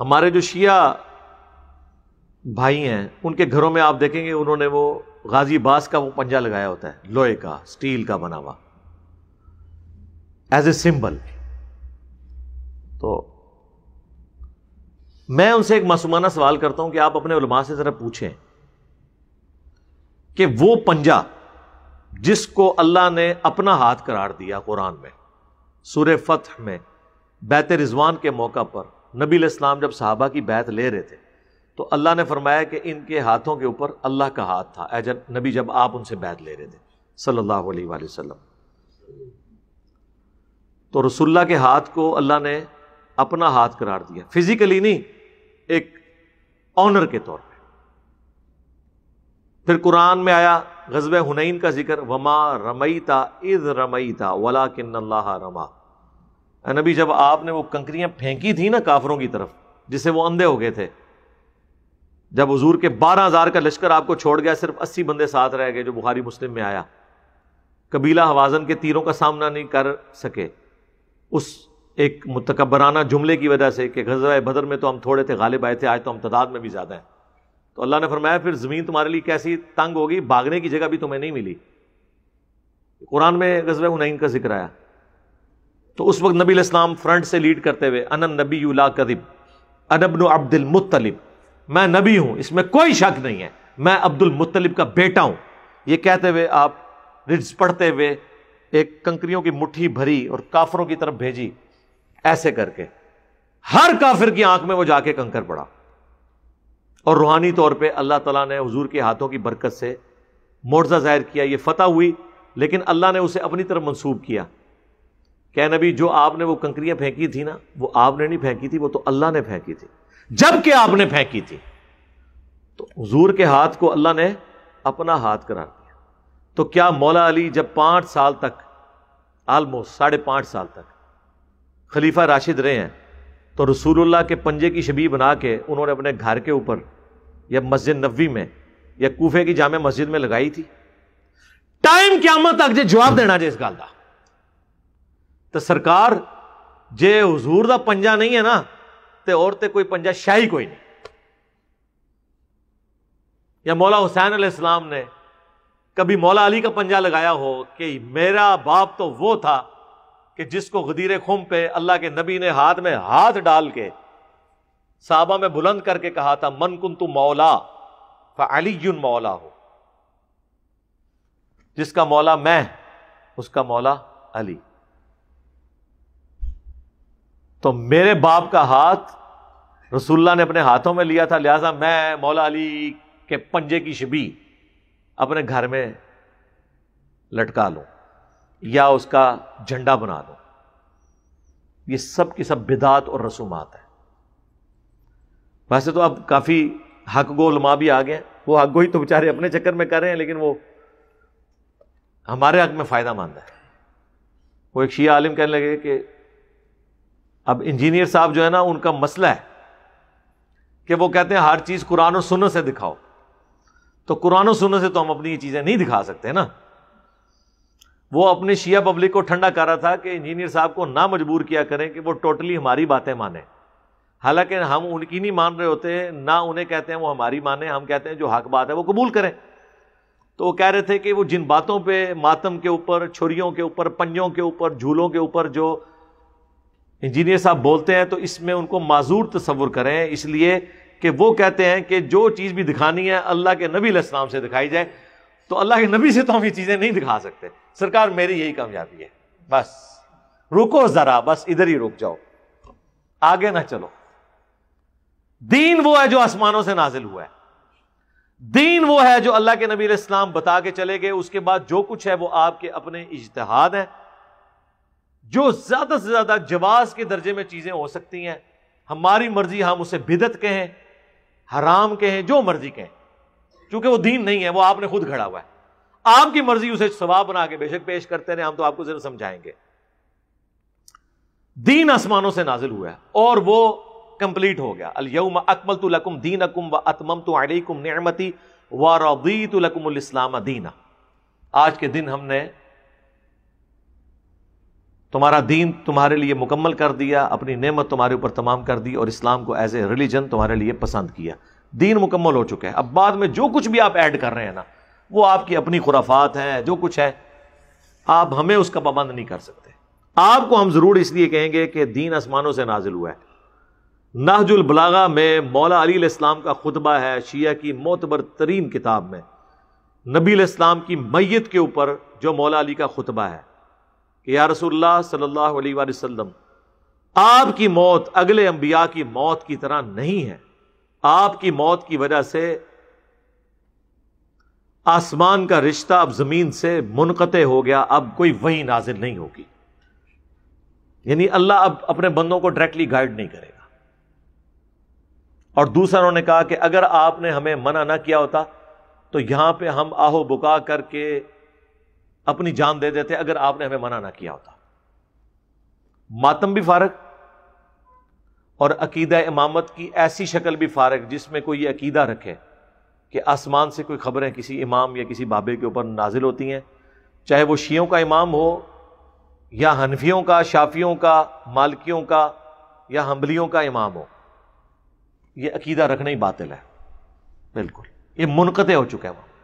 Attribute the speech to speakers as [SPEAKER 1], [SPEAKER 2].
[SPEAKER 1] हमारे जो शिया भाई हैं उनके घरों में आप देखेंगे उन्होंने वो गाजी बास का वो पंजा लगाया होता है लोहे का स्टील का बना हुआ एज ए सिंबल तो मैं उनसे एक मासूमाना सवाल करता हूं कि आप अपने उलमा से जरा पूछें कि वो पंजा जिसको अल्लाह ने अपना हाथ करार दिया कुरान में सूर्य फतह में बैत रिजवान के मौका पर नबी इस्लाम जब साहबा की बैत ले रहे थे तो अल्लाह ने फरमाया कि इनके हाथों के ऊपर अल्लाह का हाथ था एज नबी जब आप उनसे बैत ले रहे थे सल्लल्लाहु अलैहि वसल्लम तो रसुल्ला के हाथ को अल्लाह ने अपना हाथ करार दिया फिजिकली नहीं एक ऑनर के तौर पर फिर कुरान में आया गजब हुनैन का जिक्र वमा रमईता इज रमईता वला किन्ना रमा અનબી જબ આપને વો કંકરિયા ફેંકી થી ના કાફરોં કી તરફ જિસસે વો અંધે હો ગયે થે જબ હુઝુર કે 12000 કા લશ્કર આપકો છોડ ગયા સિર્ફ 80 બંદે સાથ રહે ગયે જો બુખારી મુસ્લિમ મે આયા કબીલા હવાઝન કે તીરોં કા સામના નહી કર સકે ઉસ એક મુતકબરانہ જ ุม લે કી વજહ સે કે غزવાએ બદર મે તો હમ થોડે تھے ગાલબ આયે થે આજ તો હમ તદાદ મે ભી જ્યાદા હે તો અલ્લાહ ને ફરમાયા ફિર જમીન તમારા લિયે કૈસી તંગ હો ગઈ ભાગને કી જગહ ભી તુમે નહી મિલી કુરાન મે غزવાએ ઉનૈન કા ઝિકરા આયા तो उस वक्त नबी इस्लाम फ्रंट से लीड करते हुए अनन नबी ला कदिब अनबन अब्दुल मुत्तलिब मैं नबी हूं इसमें कोई शक नहीं है मैं अब्दुल मुतलिब का बेटा हूं यह कहते हुए आप रिड्स पढ़ते हुए एक कंकरियों की मुठ्ठी भरी और काफरों की तरफ भेजी ऐसे करके हर काफिर की आंख में वो जाके कंकर पड़ा और रूहानी तौर पर अल्लाह तला ने हजूर के हाथों की बरकत से मोर्जा जाहिर किया ये फतेह हुई लेकिन अल्लाह ने उसे अपनी तरफ मंसूब किया क्या नबी जो आपने वो कंकरियां फेंकी थी ना वो आपने नहीं फेंकी थी वो तो अल्लाह ने फेंकी थी जबकि आपने फेंकी थी तो हजूर के हाथ को अल्लाह ने अपना हाथ करार दिया तो क्या मौला अली जब पांच साल तक आलमोस्ट साढ़े पांच साल तक खलीफा राशिद रहे हैं तो रसूलुल्लाह के पंजे की शबी बना के उन्होंने अपने घर के ऊपर या मस्जिद नबी में या कूफे की जामे मस्जिद में लगाई थी टाइम क्या तक जो जवाब देना जे इस गल का ਤੇ ਸਰਕਾਰ ਜੇ ਹਜ਼ੂਰ ਦਾ ਪੰਜਾ ਨਹੀਂ ਹੈ ਨਾ ਤੇ ਔਰ ਤੇ कोई ਪੰਜਾ ਸ਼ਾਹੀ ਕੋਈ ਨਹੀਂ या मौला हुसैन इस्लाम ने कभी मौला अली का पंजा लगाया हो कि मेरा बाप तो वो था कि जिसको गदीर खुम पे अल्लाह के नबी ने हाथ में हाथ डाल के साहबा में बुलंद करके कहा था मन कुन तू मौला अलीयुन मौला हो जिसका मौला मैं उसका मौला अली तो मेरे बाप का हाथ रसुल्ला ने अपने हाथों में लिया था लिहाजा मैं मौला अली के पंजे की शिबी अपने घर में लटका लूं या उसका झंडा बना दूं ये सब की सब बिदात और रसूमात है वैसे तो अब काफ़ी हक गो लमा भी आ गए वो हक गो ही तो बेचारे अपने चक्कर में कर रहे हैं लेकिन वो हमारे हक में फ़ायदा मंद है वो एक शिया आलिम कहने लगे कि अब इंजीनियर साहब जो है ना उनका मसला है कि वो कहते हैं हर चीज़ कुरान और सुन्न से दिखाओ तो कुरान और सुन्न से तो हम अपनी ये चीज़ें नहीं दिखा सकते ना वो अपने शिया पब्लिक को ठंडा कर रहा था कि इंजीनियर साहब को ना मजबूर किया करें कि वो टोटली हमारी बातें माने हालांकि हम उनकी नहीं मान रहे होते ना उन्हें कहते हैं वो हमारी माने हम कहते हैं जो हक बात है वो कबूल करें तो वो कह रहे थे कि वो जिन बातों पे मातम के ऊपर छोरियों के ऊपर पंजों के ऊपर झूलों के ऊपर जो इंजीनियर साहब बोलते हैं तो इसमें उनको माजूर तस्वुर करें इसलिए कि वो कहते हैं कि जो चीज़ भी दिखानी है अल्लाह के नबी इस्लाम से दिखाई जाए तो अल्लाह के नबी से तो हम ये चीज़ें नहीं दिखा सकते सरकार मेरी यही कामयाबी है बस रुको ज़रा बस इधर ही रुक जाओ आगे ना चलो दीन वो है जो आसमानों से नाजिल हुआ है दीन वो है जो अल्लाह के नबी इस्लाम बता के चले गए उसके बाद जो कुछ है वो आपके अपने इजतहाद हैं जो ज्यादा से ज्यादा जवाज के दर्जे में चीजें हो सकती हैं हमारी मर्जी हम उसे बिदत कहें हराम कहें जो मर्जी कहें चूंकि वो दीन नहीं है वो आपने खुद खड़ा हुआ है आपकी मर्जी उसे सवाब बना के बेशक पेश करते रहे हम तो आपको जरूर समझाएंगे दीन आसमानों से नाजिल हुआ है और वो कंप्लीट हो गया अलयम अकमल तो लकुम दीन अकुम व अतमम तो अलकुम नमती व रबी दीना आज के दिन हमने तुम्हारा दीन तुम्हारे लिए मुकम्मल कर दिया अपनी नेमत तुम्हारे ऊपर तमाम कर दी और इस्लाम को एज ए रिलीजन तुम्हारे लिए पसंद किया दीन मुकम्मल हो चुका है अब बाद में जो कुछ भी आप ऐड कर रहे हैं ना वो आपकी अपनी खुराफात हैं जो कुछ है आप हमें उसका पाबंद नहीं कर सकते आपको हम ज़रूर इसलिए कहेंगे कि दीन आसमानों से नाजिल हुआ है नाहजुल बलागा में मौला अली इस्लाम का खुतबा है शिया की मोतबर तरीन किताब में नबी इस्लाम की मैत के ऊपर जो मौला अली का खुतबा है कि या रसोल्ला सल्लल्लाहु अलैहि वसल्लम आपकी मौत अगले अंबिया की मौत की तरह नहीं है आपकी मौत की वजह से आसमान का रिश्ता अब जमीन से मुनकते हो गया अब कोई वही नाजिल नहीं होगी यानी अल्लाह अब अपने बंदों को डायरेक्टली गाइड नहीं करेगा और दूसरा उन्होंने कहा कि अगर आपने हमें मना ना किया होता तो यहां पे हम आहो बुका करके अपनी जान दे देते अगर आपने हमें मना ना किया होता मातम भी फारक और अकीदा इमामत की ऐसी शक्ल भी फारक जिसमें कोई अकीदा रखे कि आसमान से कोई ख़बरें किसी इमाम या किसी बाबे के ऊपर नाजिल होती हैं चाहे वो शियों का इमाम हो या हनफियों का शाफियों का मालकियों का या हम्बलियों का इमाम हो यह अकीदा रखना ही बातिल है बिल्कुल ये मुनकते हो चुका है वहां